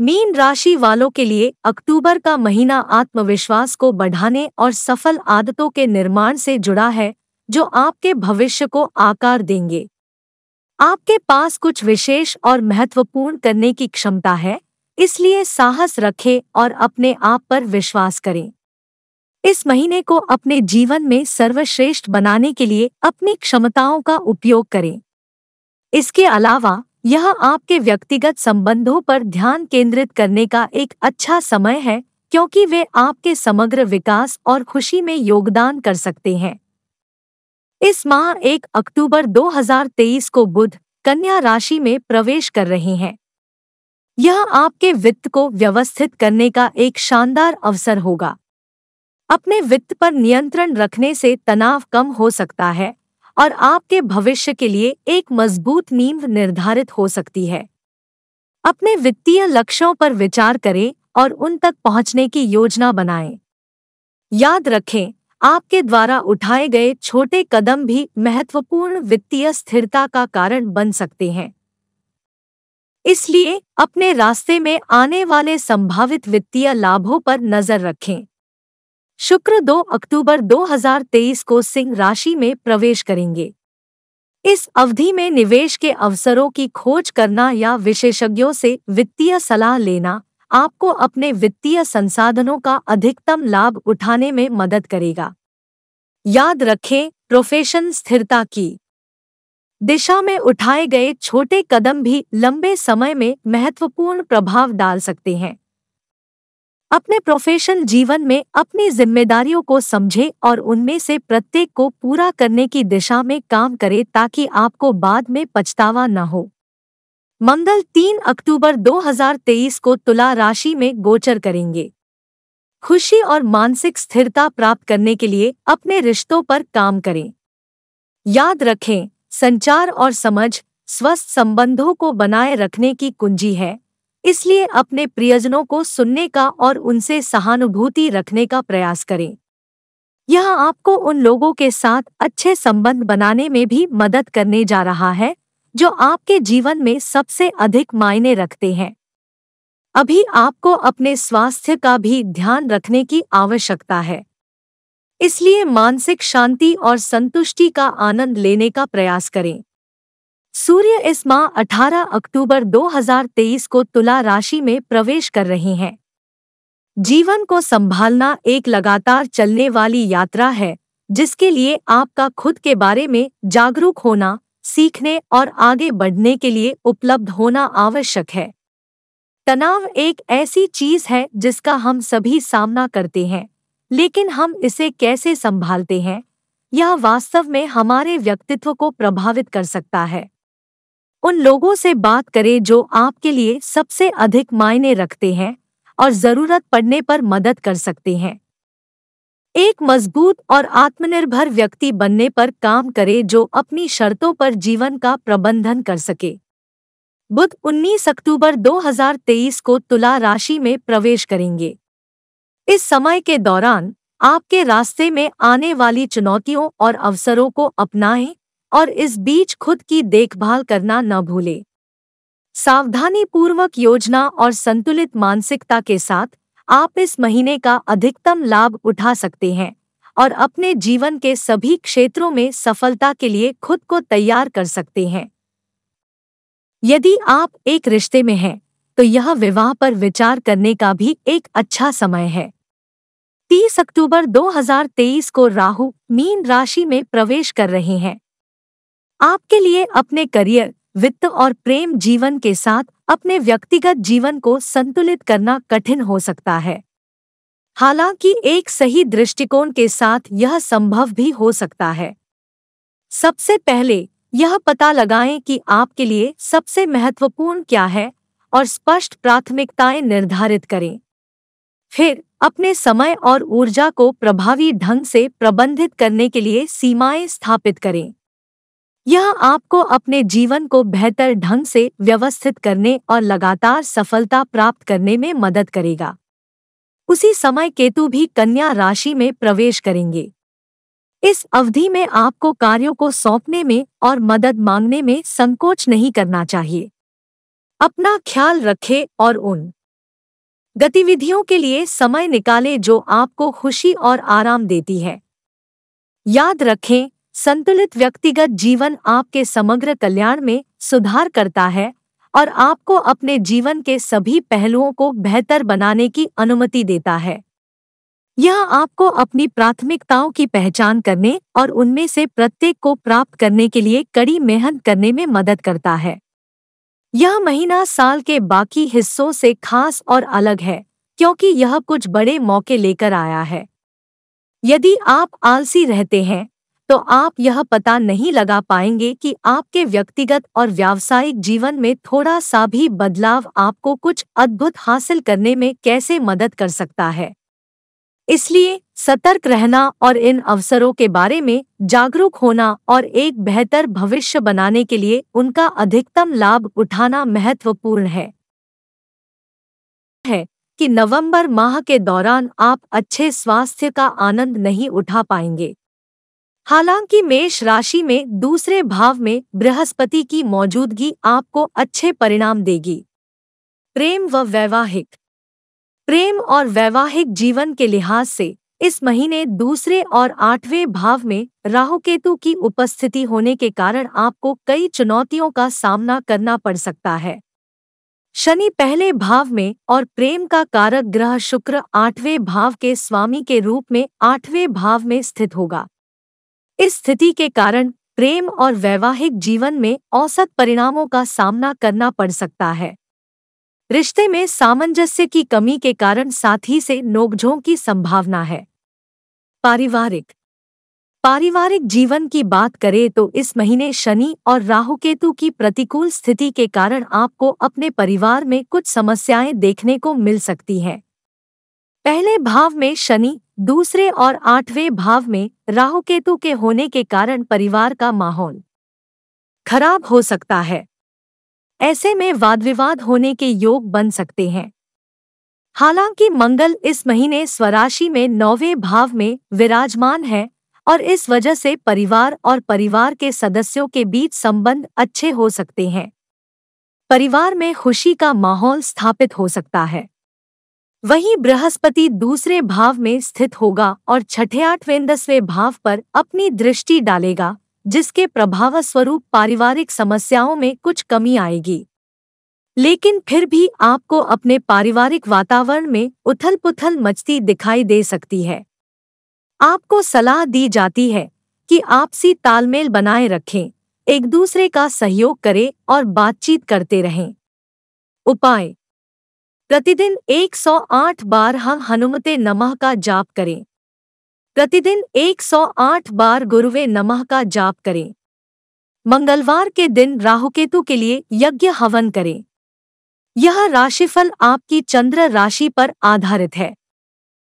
Mean राशि वालों के लिए अक्टूबर का महीना आत्मविश्वास को बढ़ाने और सफल आदतों के निर्माण से जुड़ा है जो आपके भविष्य को आकार देंगे आपके पास कुछ विशेष और महत्वपूर्ण करने की क्षमता है इसलिए साहस रखें और अपने आप पर विश्वास करें इस महीने को अपने जीवन में सर्वश्रेष्ठ बनाने के लिए अपनी क्षमताओं का उपयोग करें इसके अलावा यह आपके व्यक्तिगत संबंधों पर ध्यान केंद्रित करने का एक अच्छा समय है क्योंकि वे आपके समग्र विकास और खुशी में योगदान कर सकते हैं इस माह एक अक्टूबर 2023 को बुध कन्या राशि में प्रवेश कर रहे हैं यह आपके वित्त को व्यवस्थित करने का एक शानदार अवसर होगा अपने वित्त पर नियंत्रण रखने से तनाव कम हो सकता है और आपके भविष्य के लिए एक मजबूत नींव निर्धारित हो सकती है अपने वित्तीय लक्ष्यों पर विचार करें और उन तक पहुंचने की योजना बनाएं। याद रखें आपके द्वारा उठाए गए छोटे कदम भी महत्वपूर्ण वित्तीय स्थिरता का कारण बन सकते हैं इसलिए अपने रास्ते में आने वाले संभावित वित्तीय लाभों पर नजर रखें शुक्र 2 अक्टूबर 2023 को सिंह राशि में प्रवेश करेंगे इस अवधि में निवेश के अवसरों की खोज करना या विशेषज्ञों से वित्तीय सलाह लेना आपको अपने वित्तीय संसाधनों का अधिकतम लाभ उठाने में मदद करेगा याद रखें प्रोफेशन स्थिरता की दिशा में उठाए गए छोटे कदम भी लंबे समय में महत्वपूर्ण प्रभाव डाल सकते हैं अपने प्रोफेशनल जीवन में अपनी जिम्मेदारियों को समझें और उनमें से प्रत्येक को पूरा करने की दिशा में काम करें ताकि आपको बाद में पछतावा न हो मंगल 3 अक्टूबर 2023 को तुला राशि में गोचर करेंगे खुशी और मानसिक स्थिरता प्राप्त करने के लिए अपने रिश्तों पर काम करें याद रखें संचार और समझ स्वस्थ संबंधों को बनाए रखने की कुंजी है इसलिए अपने प्रियजनों को सुनने का और उनसे सहानुभूति रखने का प्रयास करें यह आपको उन लोगों के साथ अच्छे संबंध बनाने में भी मदद करने जा रहा है जो आपके जीवन में सबसे अधिक मायने रखते हैं अभी आपको अपने स्वास्थ्य का भी ध्यान रखने की आवश्यकता है इसलिए मानसिक शांति और संतुष्टि का आनंद लेने का प्रयास करें सूर्य इस माह 18 अक्टूबर 2023 को तुला राशि में प्रवेश कर रहे हैं जीवन को संभालना एक लगातार चलने वाली यात्रा है जिसके लिए आपका खुद के बारे में जागरूक होना सीखने और आगे बढ़ने के लिए उपलब्ध होना आवश्यक है तनाव एक ऐसी चीज है जिसका हम सभी सामना करते हैं लेकिन हम इसे कैसे संभालते हैं यह वास्तव में हमारे व्यक्तित्व को प्रभावित कर सकता है उन लोगों से बात करें जो आपके लिए सबसे अधिक मायने रखते हैं और जरूरत पड़ने पर मदद कर सकते हैं एक मजबूत और आत्मनिर्भर व्यक्ति बनने पर काम करें जो अपनी शर्तों पर जीवन का प्रबंधन कर सके बुध 19 अक्टूबर 2023 को तुला राशि में प्रवेश करेंगे इस समय के दौरान आपके रास्ते में आने वाली चुनौतियों और अवसरों को अपनाएं और इस बीच खुद की देखभाल करना न भूले सावधानी पूर्वक योजना और संतुलित मानसिकता के साथ आप इस महीने का अधिकतम लाभ उठा सकते हैं और अपने जीवन के सभी क्षेत्रों में सफलता के लिए खुद को तैयार कर सकते हैं यदि आप एक रिश्ते में हैं तो यह विवाह पर विचार करने का भी एक अच्छा समय है 30 अक्टूबर 2023 को राहु मीन राशि में प्रवेश कर रहे हैं आपके लिए अपने करियर वित्त और प्रेम जीवन के साथ अपने व्यक्तिगत जीवन को संतुलित करना कठिन हो सकता है हालांकि एक सही दृष्टिकोण के साथ यह संभव भी हो सकता है सबसे पहले यह पता लगाएं कि आपके लिए सबसे महत्वपूर्ण क्या है और स्पष्ट प्राथमिकताएं निर्धारित करें फिर अपने समय और ऊर्जा को प्रभावी ढंग से प्रबंधित करने के लिए सीमाएं स्थापित करें यह आपको अपने जीवन को बेहतर ढंग से व्यवस्थित करने और लगातार सफलता प्राप्त करने में मदद करेगा उसी समय केतु भी कन्या राशि में प्रवेश करेंगे इस अवधि में आपको कार्यों को सौंपने में और मदद मांगने में संकोच नहीं करना चाहिए अपना ख्याल रखें और उन गतिविधियों के लिए समय निकालें जो आपको खुशी और आराम देती है याद रखें संतुलित व्यक्तिगत जीवन आपके समग्र कल्याण में सुधार करता है और आपको अपने जीवन के सभी पहलुओं को बेहतर बनाने की अनुमति देता है यह आपको अपनी प्राथमिकताओं की पहचान करने और उनमें से प्रत्येक को प्राप्त करने के लिए कड़ी मेहनत करने में मदद करता है यह महीना साल के बाकी हिस्सों से खास और अलग है क्योंकि यह कुछ बड़े मौके लेकर आया है यदि आप आलसी रहते हैं तो आप यह पता नहीं लगा पाएंगे कि आपके व्यक्तिगत और व्यावसायिक जीवन में थोड़ा सा भी बदलाव आपको कुछ अद्भुत हासिल करने में कैसे मदद कर सकता है इसलिए सतर्क रहना और इन अवसरों के बारे में जागरूक होना और एक बेहतर भविष्य बनाने के लिए उनका अधिकतम लाभ उठाना महत्वपूर्ण है है कि नवंबर माह के दौरान आप अच्छे स्वास्थ्य का आनंद नहीं उठा पाएंगे हालांकि मेष राशि में दूसरे भाव में बृहस्पति की मौजूदगी आपको अच्छे परिणाम देगी प्रेम व वैवाहिक प्रेम और वैवाहिक जीवन के लिहाज से इस महीने दूसरे और आठवें भाव में राहु केतु की उपस्थिति होने के कारण आपको कई चुनौतियों का सामना करना पड़ सकता है शनि पहले भाव में और प्रेम का कारक ग्रह शुक्र आठवें भाव के स्वामी के रूप में आठवें भाव में स्थित होगा इस स्थिति के कारण प्रेम और वैवाहिक जीवन में औसत परिणामों का सामना करना पड़ सकता है रिश्ते में सामंजस्य की कमी के कारण साथी से नोकझोंक की संभावना है पारिवारिक पारिवारिक जीवन की बात करें तो इस महीने शनि और राहु केतु की प्रतिकूल स्थिति के कारण आपको अपने परिवार में कुछ समस्याएं देखने को मिल सकती हैं पहले भाव में शनि दूसरे और आठवें भाव में राहु केतु के होने के कारण परिवार का माहौल खराब हो सकता है ऐसे में वाद विवाद होने के योग बन सकते हैं हालांकि मंगल इस महीने स्वराशि में नौवें भाव में विराजमान है और इस वजह से परिवार और परिवार के सदस्यों के बीच संबंध अच्छे हो सकते हैं परिवार में खुशी का माहौल स्थापित हो सकता है वहीं बृहस्पति दूसरे भाव में स्थित होगा और छठे आठवें दसवें भाव पर अपनी दृष्टि डालेगा जिसके प्रभाव स्वरूप पारिवारिक समस्याओं में कुछ कमी आएगी लेकिन फिर भी आपको अपने पारिवारिक वातावरण में उथल पुथल मचती दिखाई दे सकती है आपको सलाह दी जाती है कि आपसी तालमेल बनाए रखें एक दूसरे का सहयोग करें और बातचीत करते रहें उपाय प्रतिदिन 108 बार हम हनुमते नमः का जाप करें प्रतिदिन 108 बार गुरुवे नमः का जाप करें मंगलवार के दिन राहुकेतु के लिए यज्ञ हवन करें यह राशिफल आपकी चंद्र राशि पर आधारित है